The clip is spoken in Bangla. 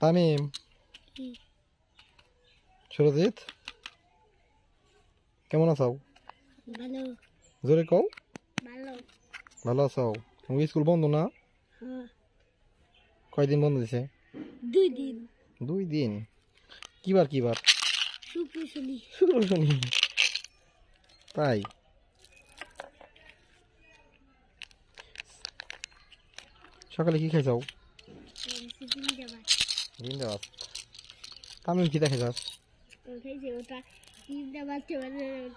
তামিম সুরজিৎ কেমন আছো জোরে কও ভালো ভালো আছো তুমি স্কুল বন্ধ না হ্যাঁ। কয়দিন বন্ধ দিছে দুই দিন দুই দিন কিবার কিবার তাই সকালে কি খাই খাইছাও জিন্দা বাস তামিম কি দেখে যাস